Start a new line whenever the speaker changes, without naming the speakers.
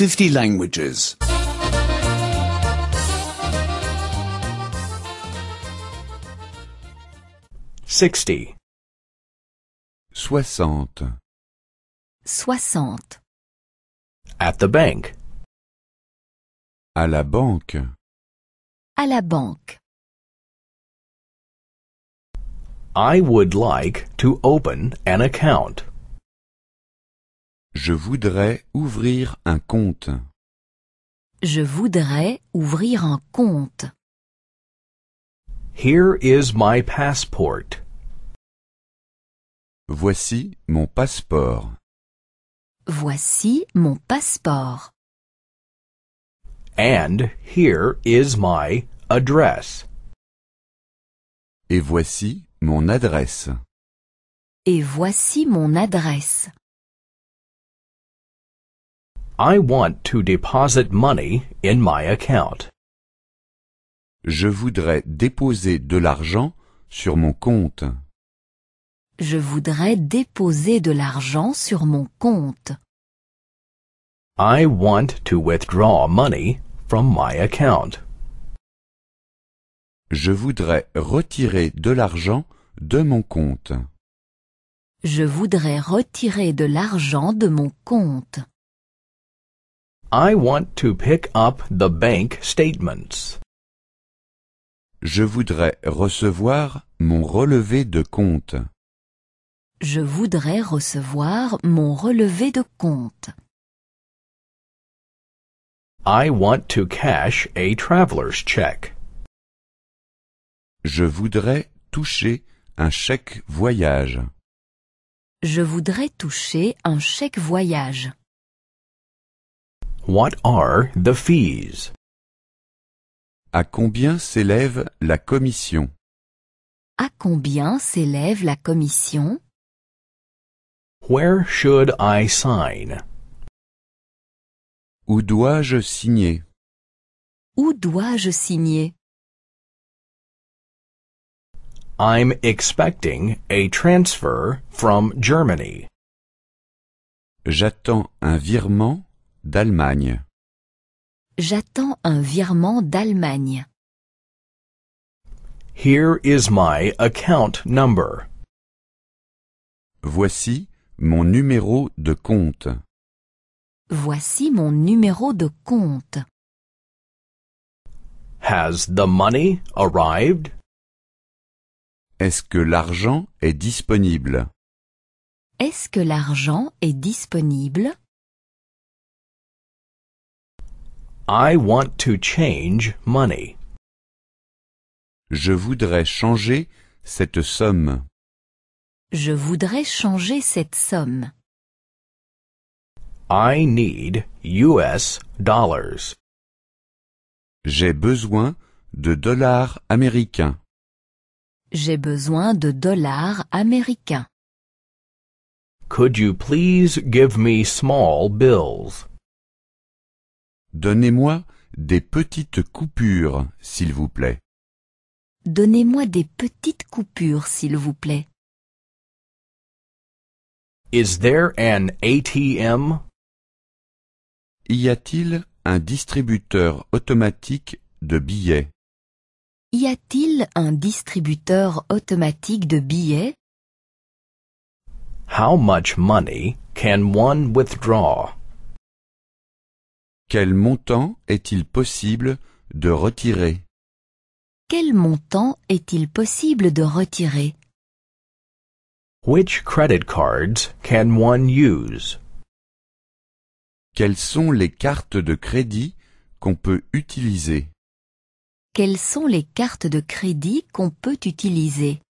50 languages. 60. Soixante.
soixante,
At
the bank. À la banque.
à la banque.
I would like to
open an account. Je voudrais ouvrir un compte.
Je voudrais ouvrir un compte.
Here is my passport.
Voici mon passeport.
Voici mon passeport.
And here is my address. Et voici mon adresse.
Et voici mon adresse.
I
want to deposit money in my account. Je voudrais déposer de l'argent sur mon compte.
Je voudrais déposer de l'argent sur mon compte.
I want to withdraw money from my account. Je voudrais retirer de l'argent de mon compte.
Je voudrais retirer de l'argent de mon compte.
I want to pick up the bank statements. Je voudrais recevoir mon relevé de compte.
Je voudrais recevoir mon relevé de compte.
I want to cash a traveler's check. Je voudrais toucher un chèque voyage.
Je voudrais toucher un chèque voyage.
What are the fees? À combien s'élève la commission?
À combien s'élève la commission?
Where should I sign?
Où dois-je signer?
Où dois-je signer?
I'm expecting a transfer
from Germany. J'attends un virement d'Allemagne.
J'attends un virement d'Allemagne.
Here is my account number. Voici mon numéro de compte.
Voici mon numéro de compte.
Has the money arrived? Est-ce que l'argent est disponible?
Est-ce que l'argent est disponible?
I want to change money. Je voudrais changer cette somme.
Je voudrais changer cette somme.
I need US dollars. J'ai besoin de dollars américains.
J'ai besoin de dollars américains.
Could you please give me small bills? Donnez-moi des petites coupures, s'il vous plaît.
Donnez-moi des petites coupures, s'il vous plaît.
Is there an ATM?
Y a-t-il un distributeur automatique de billets?
Y a-t-il un distributeur automatique de billets?
How much money can one withdraw? Quel montant est-il possible de retirer
Quel montant est-il possible de retirer
Which
credit cards can one use Quelles sont les cartes de crédit qu'on peut utiliser
Quelles sont les cartes de crédit qu'on peut utiliser